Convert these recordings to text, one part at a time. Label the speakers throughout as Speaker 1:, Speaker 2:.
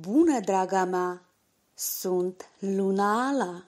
Speaker 1: Bună, draga mea! Sunt Luna Ala!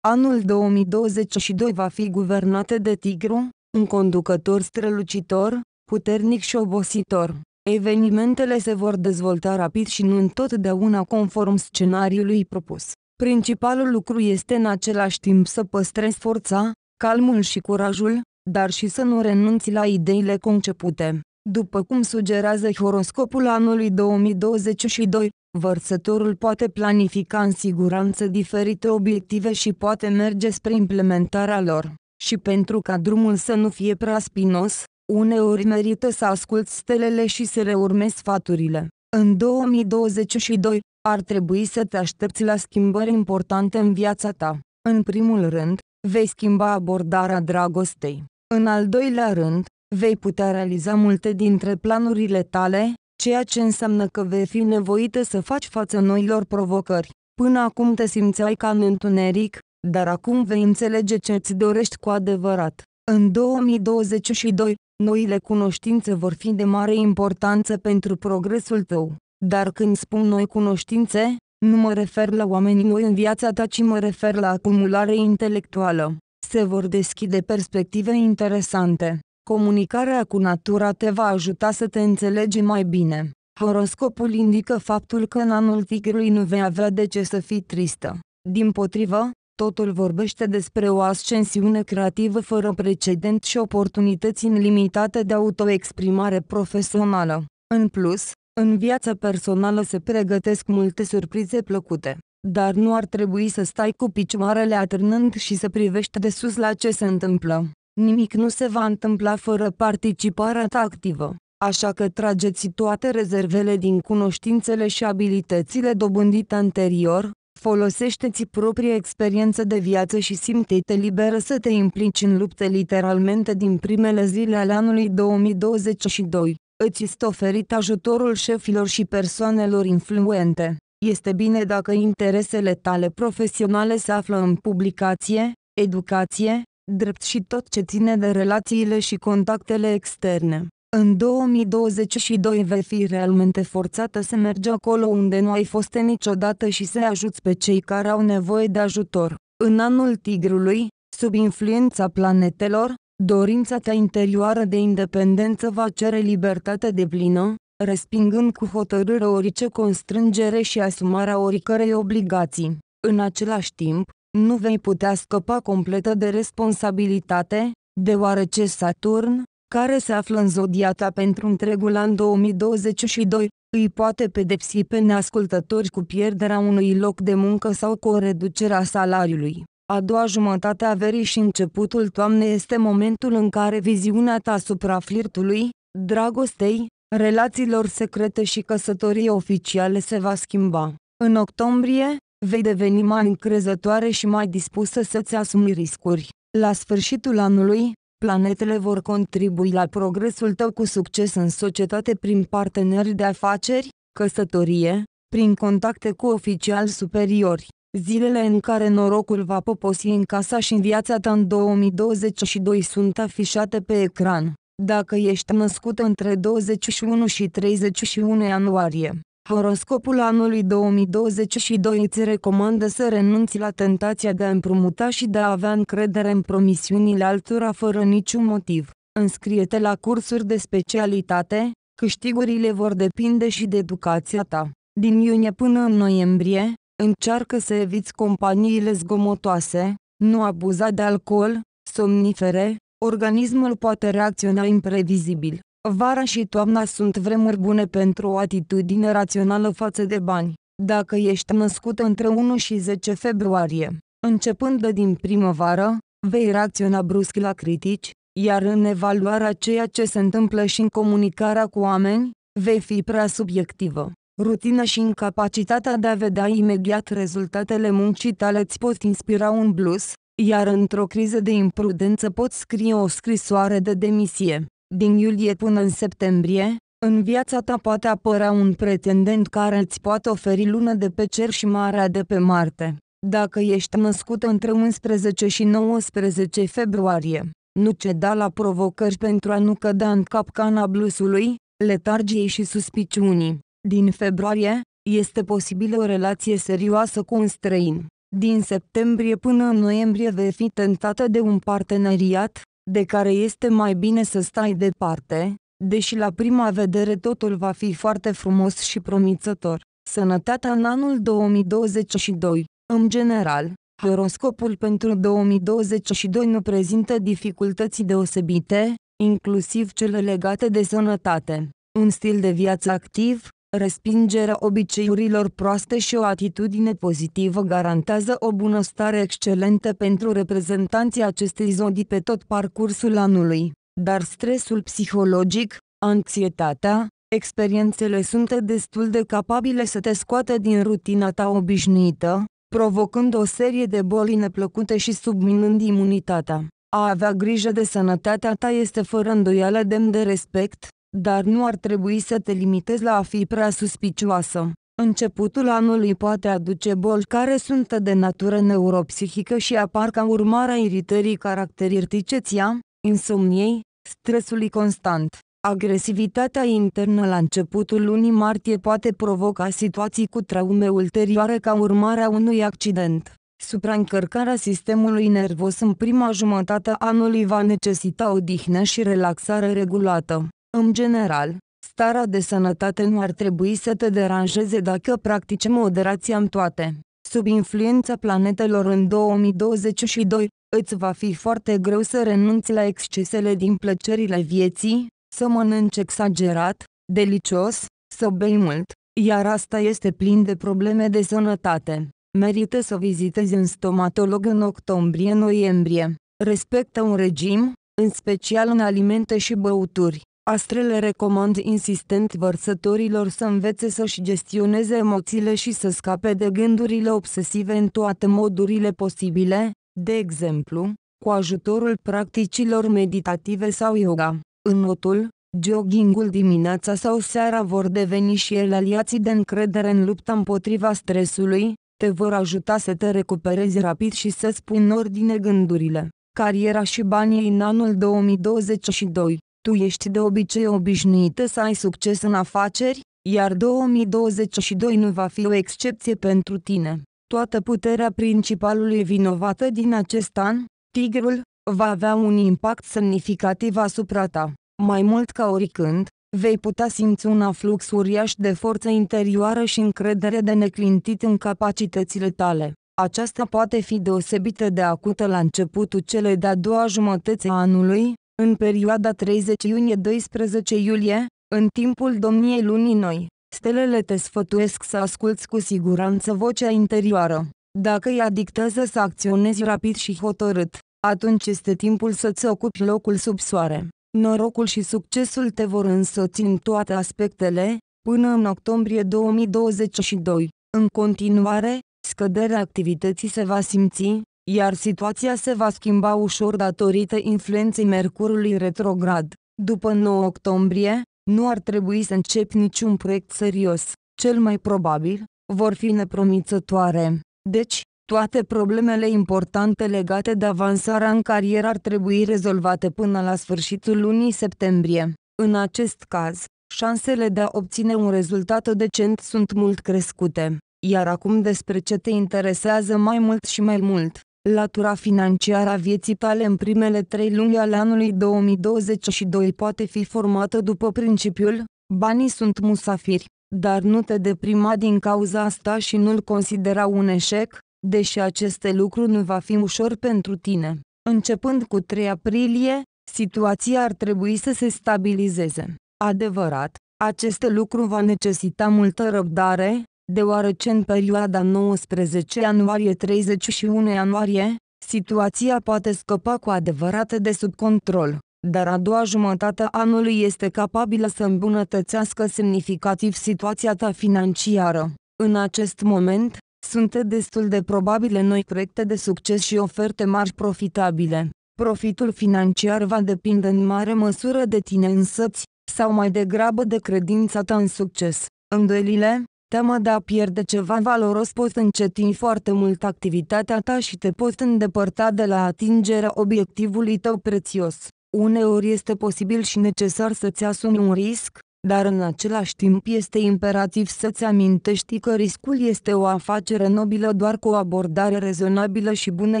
Speaker 1: Anul 2022 va fi guvernat de Tigru, un conducător strălucitor, puternic și obositor. Evenimentele se vor dezvolta rapid și nu întotdeauna conform scenariului propus. Principalul lucru este în același timp să păstrezi forța, calmul și curajul, dar și să nu renunți la ideile concepute. După cum sugerează horoscopul anului 2022, vărsătorul poate planifica în siguranță diferite obiective și poate merge spre implementarea lor. Și pentru ca drumul să nu fie prea spinos, uneori merită să asculți stelele și să le urmezi sfaturile. În 2022, ar trebui să te aștepți la schimbări importante în viața ta. În primul rând, vei schimba abordarea dragostei. În al doilea rând, vei putea realiza multe dintre planurile tale, ceea ce înseamnă că vei fi nevoită să faci față noilor provocări. Până acum te simțeai ca în întuneric, dar acum vei înțelege ce îți dorești cu adevărat. În 2022, noile cunoștințe vor fi de mare importanță pentru progresul tău. Dar când spun noi cunoștințe, nu mă refer la oamenii noi în viața ta, ci mă refer la acumulare intelectuală se vor deschide perspective interesante. Comunicarea cu natura te va ajuta să te înțelegi mai bine. Horoscopul indică faptul că în anul tigrului nu vei avea de ce să fii tristă. Din potrivă, totul vorbește despre o ascensiune creativă fără precedent și oportunități limitate de autoexprimare profesională. În plus, în viața personală se pregătesc multe surprize plăcute dar nu ar trebui să stai cu picioarele atârnând și să privești de sus la ce se întâmplă. Nimic nu se va întâmpla fără participarea ta activă. Așa că trageți toate rezervele din cunoștințele și abilitățile dobândite anterior, folosește-ți propria experiență de viață și simte-te liberă să te implici în lupte literalmente din primele zile ale anului 2022. Îți este oferit ajutorul șefilor și persoanelor influente. Este bine dacă interesele tale profesionale se află în publicație, educație, drept și tot ce ține de relațiile și contactele externe. În 2022 vei fi realmente forțată să mergi acolo unde nu ai fost niciodată și să ajuți pe cei care au nevoie de ajutor. În anul tigrului, sub influența planetelor, dorința ta interioară de independență va cere libertate de plină, respingând cu hotărâre orice constrângere și asumarea oricărei obligații. În același timp, nu vei putea scăpa completă de responsabilitate, deoarece Saturn, care se află în zodia ta pentru întregul an 2022, îi poate pedepsi pe neascultători cu pierderea unui loc de muncă sau cu o reducere a salariului. A doua jumătate a verii și începutul toamnei este momentul în care viziunea ta asupra flirtului, dragostei, relațiilor secrete și căsătorii oficiale se va schimba. În octombrie, vei deveni mai încrezătoare și mai dispusă să-ți asumi riscuri. La sfârșitul anului, planetele vor contribui la progresul tău cu succes în societate prin parteneri de afaceri, căsătorie, prin contacte cu oficiali superiori. Zilele în care norocul va poposi în casa și în viața ta în 2022 sunt afișate pe ecran. Dacă ești născut între 21 și 31 ianuarie, horoscopul anului 2022 îți recomandă să renunți la tentația de a împrumuta și de a avea încredere în promisiunile altora fără niciun motiv. Înscrie-te la cursuri de specialitate, câștigurile vor depinde și de educația ta. Din iunie până în noiembrie, încearcă să eviți companiile zgomotoase, nu abuza de alcool, somnifere, Organismul poate reacționa imprevizibil. Vara și toamna sunt vremuri bune pentru o atitudine rațională față de bani. Dacă ești născut între 1 și 10 februarie, începând de din primăvară, vei reacționa brusc la critici, iar în evaluarea ceea ce se întâmplă și în comunicarea cu oameni, vei fi prea subiectivă. Rutina și incapacitatea de a vedea imediat rezultatele muncii tale îți pot inspira un blues, iar într-o criză de imprudență pot scrie o scrisoare de demisie. Din iulie până în septembrie, în viața ta poate apărea un pretendent care îți poate oferi lună de pe cer și marea de pe Marte. Dacă ești născut între 11 și 19 februarie, nu ceda la provocări pentru a nu cădea în capcana blusului, letargiei și suspiciunii. Din februarie, este posibilă o relație serioasă cu un străin. Din septembrie până în noiembrie vei fi tentată de un parteneriat, de care este mai bine să stai departe, deși la prima vedere totul va fi foarte frumos și promițător. Sănătatea în anul 2022, în general, horoscopul pentru 2022 nu prezintă dificultăți deosebite, inclusiv cele legate de sănătate. Un stil de viață activ, Respingerea obiceiurilor proaste și o atitudine pozitivă garantează o bunăstare excelentă pentru reprezentanții acestei zodii pe tot parcursul anului, dar stresul psihologic, anxietatea, experiențele sunt destul de capabile să te scoată din rutina ta obișnuită, provocând o serie de boli neplăcute și subminând imunitatea. A avea grijă de sănătatea ta este fără îndoială demn de respect, dar nu ar trebui să te limitezi la a fi prea suspicioasă. Începutul anului poate aduce boli care sunt de natură neuropsihică și apar ca urmare a iritării caracteristice ția, insomniei, stresului constant. Agresivitatea internă la începutul lunii martie poate provoca situații cu traume ulterioare ca urmare a unui accident. Supraîncărcarea sistemului nervos în prima jumătate a anului va necesita odihnă și relaxare regulată. În general, starea de sănătate nu ar trebui să te deranjeze dacă practici moderația în toate. Sub influența planetelor în 2022, îți va fi foarte greu să renunți la excesele din plăcerile vieții, să mănânci exagerat, delicios, să bei mult, iar asta este plin de probleme de sănătate. Merită să vizitezi un stomatolog în octombrie-noiembrie. Respectă un regim, în special în alimente și băuturi. Astrele recomand insistent vărsătorilor să învețe să-și gestioneze emoțiile și să scape de gândurile obsesive în toate modurile posibile, de exemplu, cu ajutorul practicilor meditative sau yoga. notul, joggingul dimineața sau seara vor deveni și ele aliații de încredere în lupta împotriva stresului, te vor ajuta să te recuperezi rapid și să-ți pun ordine gândurile. Cariera și banii în anul 2022 tu ești de obicei obișnuită să ai succes în afaceri, iar 2022 nu va fi o excepție pentru tine. Toată puterea principalului vinovată din acest an, tigrul, va avea un impact semnificativ asupra ta. Mai mult ca oricând, vei putea simți un aflux uriaș de forță interioară și încredere de neclintit în capacitățile tale. Aceasta poate fi deosebită de acută la începutul celei de-a doua jumătăți a anului, în perioada 30 iunie-12 iulie, în timpul domniei lunii noi, stelele te sfătuiesc să asculți cu siguranță vocea interioară. Dacă ea dictează să acționezi rapid și hotărât, atunci este timpul să-ți ocupi locul sub soare. Norocul și succesul te vor însoți în toate aspectele, până în octombrie 2022. În continuare, scăderea activității se va simți, iar situația se va schimba ușor datorită influenței Mercurului retrograd. După 9 octombrie, nu ar trebui să încep niciun proiect serios, cel mai probabil, vor fi nepromițătoare. Deci, toate problemele importante legate de avansarea în carieră ar trebui rezolvate până la sfârșitul lunii septembrie. În acest caz, șansele de a obține un rezultat decent sunt mult crescute. Iar acum despre ce te interesează mai mult și mai mult. Latura financiară a vieții tale în primele trei luni ale anului 2022 poate fi formată după principiul, banii sunt musafiri, dar nu te deprima din cauza asta și nu-l considera un eșec, deși aceste lucruri nu va fi ușor pentru tine. Începând cu 3 aprilie, situația ar trebui să se stabilizeze. Adevărat, acest lucru va necesita multă răbdare, deoarece în perioada 19 ianuarie-31 ianuarie, situația poate scăpa cu adevărat de sub control, dar a doua jumătate a anului este capabilă să îmbunătățească semnificativ situația ta financiară. În acest moment, sunt destul de probabile noi proiecte de succes și oferte mari profitabile. Profitul financiar va depinde în mare măsură de tine însăți, sau mai degrabă de credința ta în succes. Îndoielile, Teama de a pierde ceva valoros poți înceti foarte mult activitatea ta și te poți îndepărta de la atingerea obiectivului tău prețios. Uneori este posibil și necesar să-ți asumi un risc, dar în același timp este imperativ să-ți amintești că riscul este o afacere nobilă doar cu o abordare rezonabilă și bune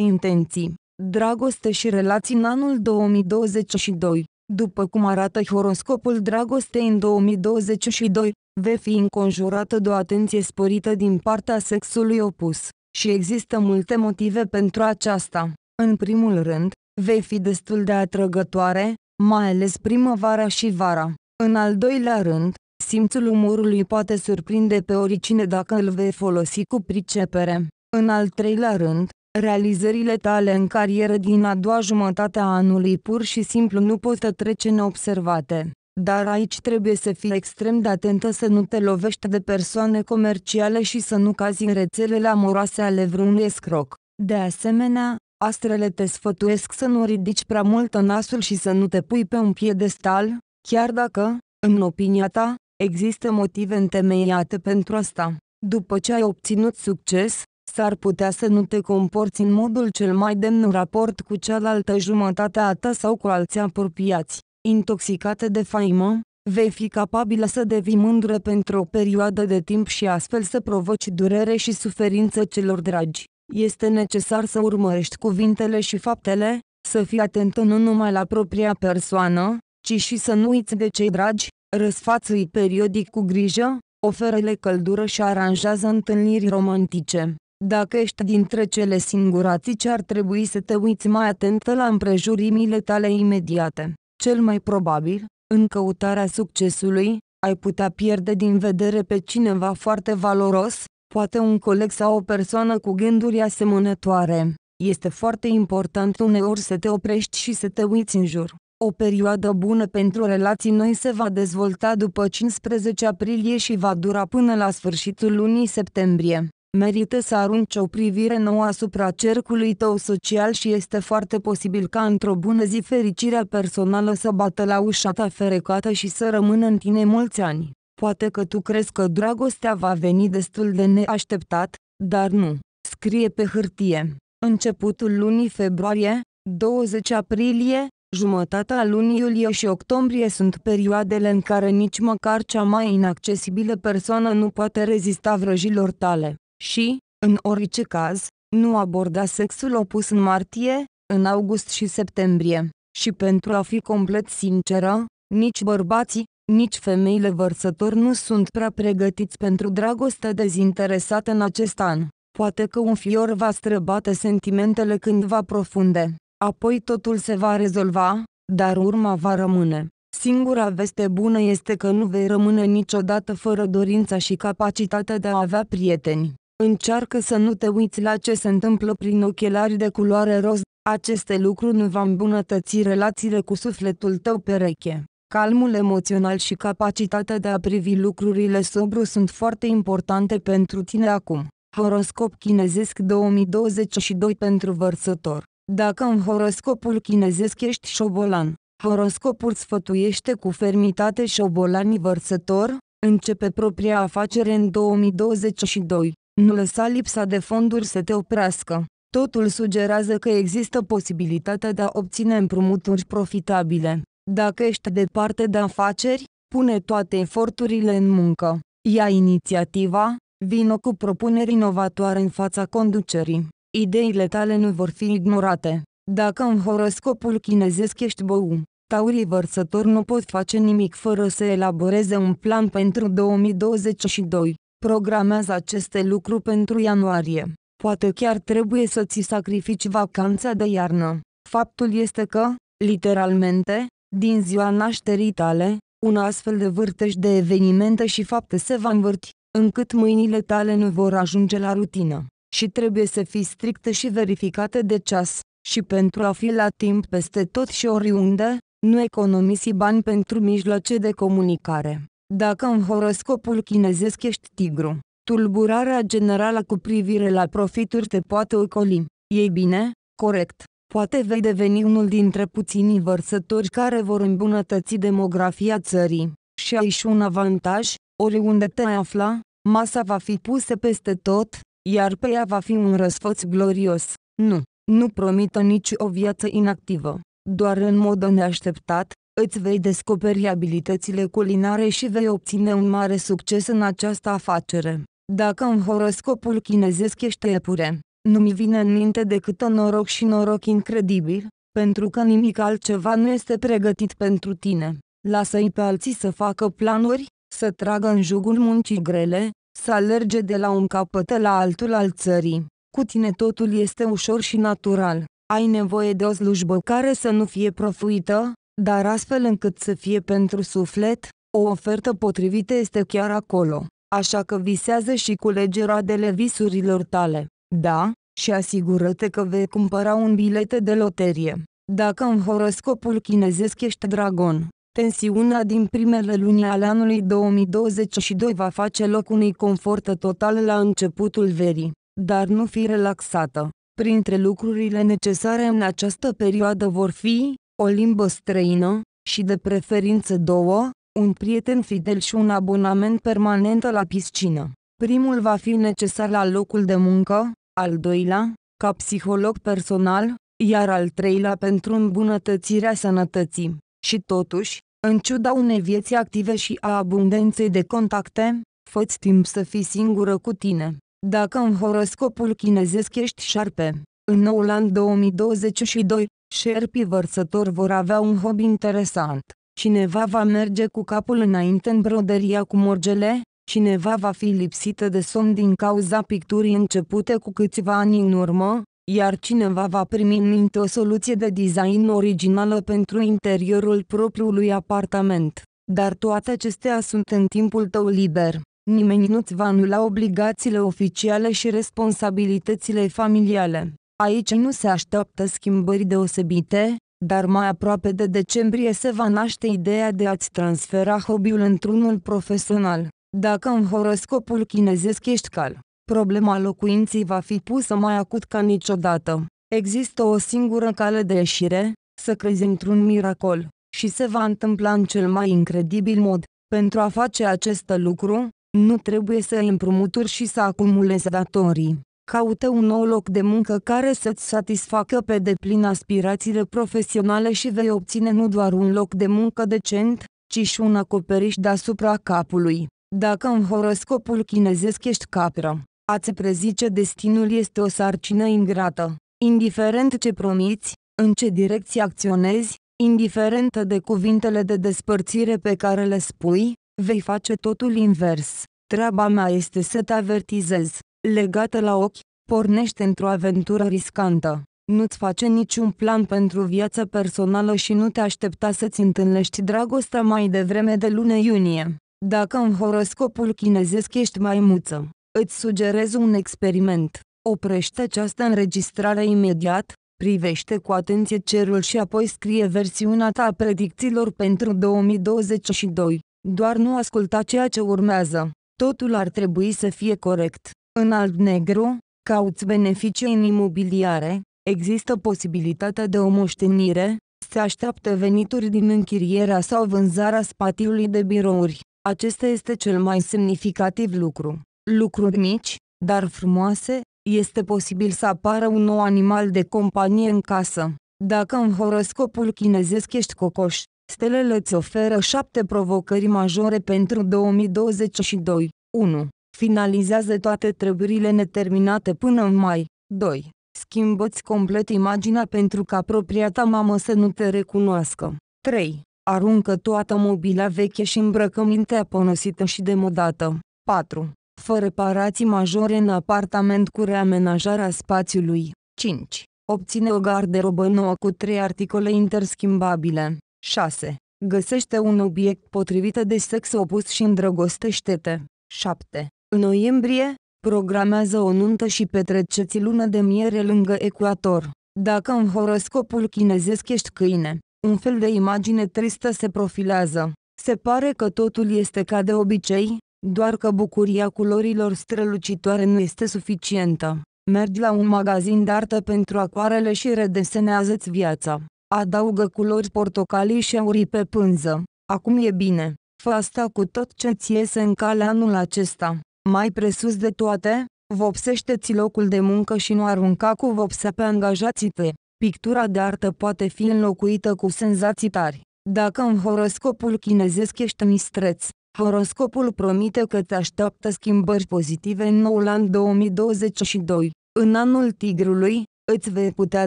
Speaker 1: intenții. Dragoste și relații în anul 2022 După cum arată horoscopul dragostei în 2022, vei fi înconjurată de o atenție sporită din partea sexului opus, și există multe motive pentru aceasta. În primul rând, vei fi destul de atrăgătoare, mai ales primăvara și vara. În al doilea rând, simțul umorului poate surprinde pe oricine dacă îl vei folosi cu pricepere. În al treilea rând, realizările tale în carieră din a doua jumătate a anului pur și simplu nu pot trece neobservate dar aici trebuie să fii extrem de atentă să nu te lovești de persoane comerciale și să nu cazi în rețelele amoroase ale vreunui escroc. De asemenea, astrele te sfătuiesc să nu ridici prea mult nasul și să nu te pui pe un piedestal, chiar dacă, în opinia ta, există motive întemeiate pentru asta. După ce ai obținut succes, s-ar putea să nu te comporți în modul cel mai demn în raport cu cealaltă jumătate a ta sau cu alții apropiați intoxicate de faimă, vei fi capabilă să devii mândră pentru o perioadă de timp și astfel să provoci durere și suferință celor dragi. Este necesar să urmărești cuvintele și faptele, să fii atentă nu numai la propria persoană, ci și să nu uiți de cei dragi, răsfață-i periodic cu grijă, oferă-le căldură și aranjează întâlniri romantice. Dacă ești dintre cele singuratice ar trebui să te uiți mai atentă la împrejurimile tale imediate. Cel mai probabil, în căutarea succesului, ai putea pierde din vedere pe cineva foarte valoros, poate un coleg sau o persoană cu gânduri asemănătoare. Este foarte important uneori să te oprești și să te uiți în jur. O perioadă bună pentru relații noi se va dezvolta după 15 aprilie și va dura până la sfârșitul lunii septembrie. Merită să arunci o privire nouă asupra cercului tău social și este foarte posibil ca într-o bună zi fericirea personală să bată la ușa ta ferecată și să rămână în tine mulți ani. Poate că tu crezi că dragostea va veni destul de neașteptat, dar nu. Scrie pe hârtie. Începutul lunii februarie, 20 aprilie, jumătatea lunii iulie și octombrie sunt perioadele în care nici măcar cea mai inaccesibilă persoană nu poate rezista vrăjilor tale și, în orice caz, nu aborda sexul opus în martie, în august și septembrie. Și pentru a fi complet sinceră, nici bărbații, nici femeile vărsători nu sunt prea pregătiți pentru dragoste dezinteresată în acest an. Poate că un fior va străbate sentimentele cândva profunde, apoi totul se va rezolva, dar urma va rămâne. Singura veste bună este că nu vei rămâne niciodată fără dorința și capacitatea de a avea prieteni. Încearcă să nu te uiți la ce se întâmplă prin ochelari de culoare roz. Aceste lucruri nu va îmbunătăți relațiile cu sufletul tău pereche. Calmul emoțional și capacitatea de a privi lucrurile sobru sunt foarte importante pentru tine acum. Horoscop chinezesc 2022 pentru vărsător. Dacă în horoscopul chinezesc ești șobolan, horoscopul sfătuiește cu fermitate șobolanii vărsător, începe propria afacere în 2022. Nu lăsa lipsa de fonduri să te oprească. Totul sugerează că există posibilitatea de a obține împrumuturi profitabile. Dacă ești departe de afaceri, pune toate eforturile în muncă. Ia inițiativa, vino cu propuneri inovatoare în fața conducerii. Ideile tale nu vor fi ignorate. Dacă în horoscopul chinezesc ești bău, taurii vărsători nu pot face nimic fără să elaboreze un plan pentru 2022. Programează aceste lucruri pentru ianuarie. Poate chiar trebuie să ți sacrifici vacanța de iarnă. Faptul este că, literalmente, din ziua nașterii tale, un astfel de vârtej de evenimente și fapte se va învârti, încât mâinile tale nu vor ajunge la rutină și trebuie să fii stricte și verificată de ceas, și pentru a fi la timp peste tot și oriunde, nu economisi bani pentru mijloace de comunicare. Dacă în horoscopul chinezesc ești tigru, tulburarea generală cu privire la profituri te poate ocoli. Ei bine, corect. Poate vei deveni unul dintre puținii vărsători care vor îmbunătăți demografia țării. Și ai și un avantaj, oriunde te afla, masa va fi pusă peste tot, iar pe ea va fi un răsfăț glorios. Nu, nu promită nici o viață inactivă. Doar în mod neașteptat, îți vei descoperi abilitățile culinare și vei obține un mare succes în această afacere. Dacă în horoscopul chinezesc ești epure, nu-mi vine în minte decât o noroc și noroc incredibil, pentru că nimic altceva nu este pregătit pentru tine. Lasă-i pe alții să facă planuri, să tragă în jugul muncii grele, să alerge de la un capăt la altul al țării. Cu tine totul este ușor și natural. Ai nevoie de o slujbă care să nu fie profuită, dar astfel încât să fie pentru suflet, o ofertă potrivită este chiar acolo. Așa că visează și culege roadele visurilor tale. Da, și asigură-te că vei cumpăra un bilet de loterie. Dacă în horoscopul chinezesc ești dragon, tensiunea din primele luni ale anului 2022 va face loc unui confort total la începutul verii, dar nu fi relaxată. Printre lucrurile necesare în această perioadă vor fi o limbă străină, și de preferință două, un prieten fidel și un abonament permanent la piscină. Primul va fi necesar la locul de muncă, al doilea, ca psiholog personal, iar al treilea pentru îmbunătățirea sănătății. Și totuși, în ciuda unei vieți active și a abundenței de contacte, fă-ți timp să fii singură cu tine. Dacă în horoscopul chinezesc ești șarpe, în noul an 2022, Șerpii vărsători vor avea un hobby interesant. Cineva va merge cu capul înainte în broderia cu morgele, cineva va fi lipsită de somn din cauza picturii începute cu câțiva ani în urmă, iar cineva va primi în minte o soluție de design originală pentru interiorul propriului apartament. Dar toate acestea sunt în timpul tău liber. Nimeni nu-ți va anula obligațiile oficiale și responsabilitățile familiale. Aici nu se așteaptă schimbări deosebite, dar mai aproape de decembrie se va naște ideea de a-ți transfera hobby-ul într-unul profesional. Dacă în horoscopul chinezesc ești cal, problema locuinții va fi pusă mai acut ca niciodată. Există o singură cale de ieșire, să crezi într-un miracol, și se va întâmpla în cel mai incredibil mod. Pentru a face acest lucru, nu trebuie să împrumuturi și să acumulezi datorii. Caută un nou loc de muncă care să-ți satisfacă pe deplin aspirațiile profesionale și vei obține nu doar un loc de muncă decent, ci și un acoperiș deasupra capului. Dacă în horoscopul chinezesc ești capră, ați prezice destinul este o sarcină ingrată. Indiferent ce promiți, în ce direcție acționezi, indiferent de cuvintele de despărțire pe care le spui, vei face totul invers. Treaba mea este să te avertizez legată la ochi, pornește într-o aventură riscantă. Nu-ți face niciun plan pentru viața personală și nu te aștepta să-ți întâlnești dragostea mai devreme de lună iunie. Dacă în horoscopul chinezesc ești muță, îți sugerez un experiment. Oprește această înregistrare imediat, privește cu atenție cerul și apoi scrie versiunea ta a predicțiilor pentru 2022. Doar nu asculta ceea ce urmează. Totul ar trebui să fie corect. În alb-negru, cauți beneficii în imobiliare, există posibilitatea de o moștenire, se așteaptă venituri din închirierea sau vânzarea spațiului de birouri. Acesta este cel mai semnificativ lucru. Lucruri mici, dar frumoase, este posibil să apară un nou animal de companie în casă. Dacă în horoscopul chinezesc ești cocoș, stelele îți oferă șapte provocări majore pentru 2022. 1 finalizează toate treburile neterminate până în mai. 2. Schimbă-ți complet imaginea pentru ca propria ta mamă să nu te recunoască. 3. Aruncă toată mobila veche și îmbrăcămintea ponosită și demodată. 4. Fă reparații majore în apartament cu reamenajarea spațiului. 5. Obține o garderobă nouă cu 3 articole interschimbabile. 6. Găsește un obiect potrivit de sex opus și îndrăgostește-te. 7. În noiembrie, programează o nuntă și petreceți lună de miere lângă ecuator. Dacă în horoscopul chinezesc ești câine, un fel de imagine tristă se profilează. Se pare că totul este ca de obicei, doar că bucuria culorilor strălucitoare nu este suficientă. Mergi la un magazin de artă pentru acoarele și redesenează-ți viața. Adaugă culori portocalii și aurii pe pânză. Acum e bine. Fă asta cu tot ce ți iese în cale anul acesta. Mai presus de toate, vopsește-ți locul de muncă și nu arunca cu vopsea pe angajații tăi. Pictura de artă poate fi înlocuită cu senzații tari. Dacă în horoscopul chinezesc ești mistreț, horoscopul promite că te așteaptă schimbări pozitive în noul an 2022. În anul tigrului, îți vei putea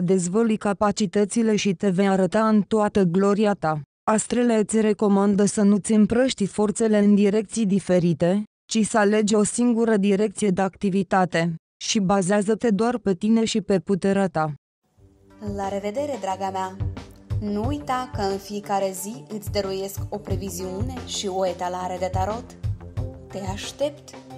Speaker 1: dezvălui capacitățile și te vei arăta în toată gloria ta. Astrele îți recomandă să nu-ți împrăști forțele în direcții diferite, ci să alegi o singură direcție de activitate și bazează-te doar pe tine și pe puterea ta. La revedere, draga mea! Nu uita că în fiecare zi îți dăruiesc o previziune și o etalare de tarot. Te aștept!